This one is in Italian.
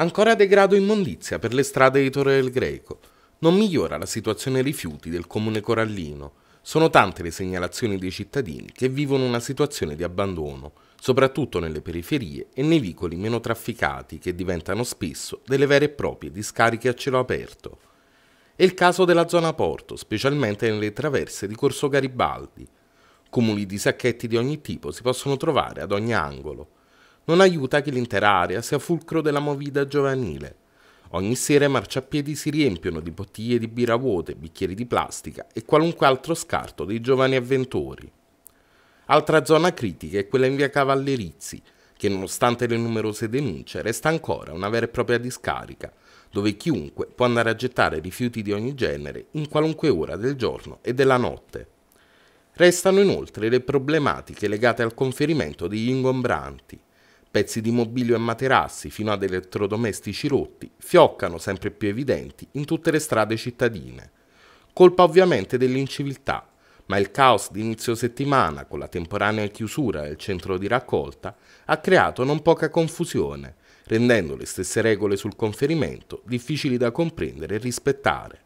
Ancora degrado immondizia per le strade di Torre del Greco. Non migliora la situazione rifiuti del comune corallino. Sono tante le segnalazioni dei cittadini che vivono una situazione di abbandono, soprattutto nelle periferie e nei vicoli meno trafficati che diventano spesso delle vere e proprie discariche a cielo aperto. È il caso della zona porto, specialmente nelle traverse di Corso Garibaldi. Cumuli di sacchetti di ogni tipo si possono trovare ad ogni angolo non aiuta che l'intera area sia fulcro della movida giovanile. Ogni sera i marciapiedi si riempiono di bottiglie di birra vuote, bicchieri di plastica e qualunque altro scarto dei giovani avventori. Altra zona critica è quella in via Cavallerizzi, che nonostante le numerose denunce resta ancora una vera e propria discarica, dove chiunque può andare a gettare rifiuti di ogni genere in qualunque ora del giorno e della notte. Restano inoltre le problematiche legate al conferimento degli ingombranti. Pezzi di mobilio e materassi fino ad elettrodomestici rotti fioccano sempre più evidenti in tutte le strade cittadine. Colpa ovviamente dell'inciviltà, ma il caos di inizio settimana con la temporanea chiusura del centro di raccolta ha creato non poca confusione, rendendo le stesse regole sul conferimento difficili da comprendere e rispettare.